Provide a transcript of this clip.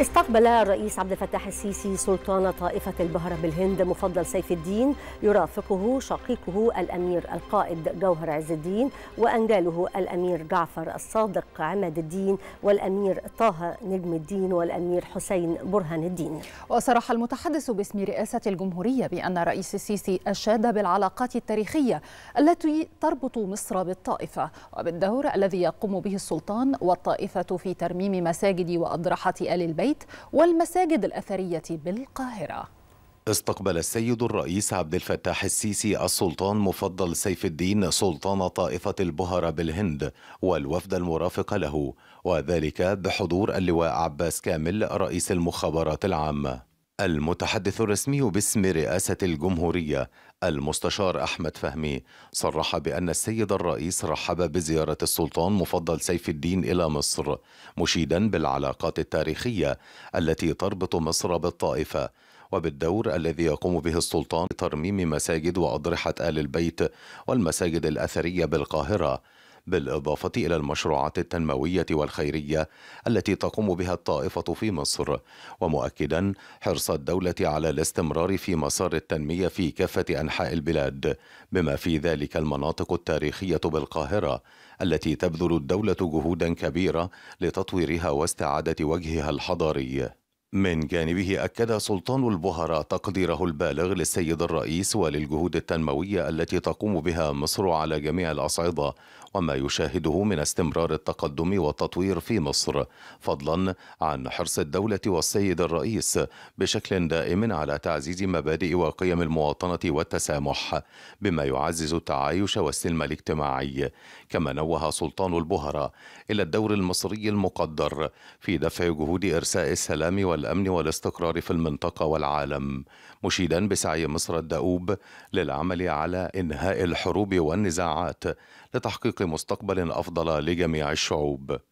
استقبل الرئيس عبد الفتاح السيسي سلطان طائفة البهرة بالهند مفضل سيف الدين يرافقه شقيقه الأمير القائد جوهر عز الدين وأنجاله الأمير جعفر الصادق عماد الدين والأمير طه نجم الدين والأمير حسين برهان الدين وصرح المتحدث باسم رئاسة الجمهورية بأن الرئيس السيسي أشاد بالعلاقات التاريخية التي تربط مصر بالطائفة وبالدور الذي يقوم به السلطان والطائفة في ترميم مساجد وأضرحة آل البيت البيت والمساجد الأثرية بالقاهرة استقبل السيد الرئيس عبد الفتاح السيسي السلطان مفضل سيف الدين سلطان طائفة البهرة بالهند والوفد المرافق له وذلك بحضور اللواء عباس كامل رئيس المخابرات العامة المتحدث الرسمي باسم رئاسة الجمهورية المستشار أحمد فهمي صرح بأن السيد الرئيس رحب بزيارة السلطان مفضل سيف الدين إلى مصر مشيدا بالعلاقات التاريخية التي تربط مصر بالطائفة وبالدور الذي يقوم به السلطان لترميم مساجد وأضرحة آل البيت والمساجد الأثرية بالقاهرة بالإضافة إلى المشروعات التنموية والخيرية التي تقوم بها الطائفة في مصر ومؤكدا حرص الدولة على الاستمرار في مسار التنمية في كافة أنحاء البلاد بما في ذلك المناطق التاريخية بالقاهرة التي تبذل الدولة جهودا كبيرة لتطويرها واستعادة وجهها الحضاري من جانبه أكد سلطان البهراء تقديره البالغ للسيد الرئيس وللجهود التنموية التي تقوم بها مصر على جميع الأصعدة وما يشاهده من استمرار التقدم والتطوير في مصر فضلا عن حرص الدولة والسيد الرئيس بشكل دائم على تعزيز مبادئ وقيم المواطنة والتسامح بما يعزز التعايش والسلم الاجتماعي كما نوه سلطان البهرة إلى الدور المصري المقدر في دفع جهود إرساء السلام والأمن والاستقرار في المنطقة والعالم مشيدا بسعي مصر الدؤوب للعمل على إنهاء الحروب والنزاعات لتحقيق مستقبل أفضل لجميع الشعوب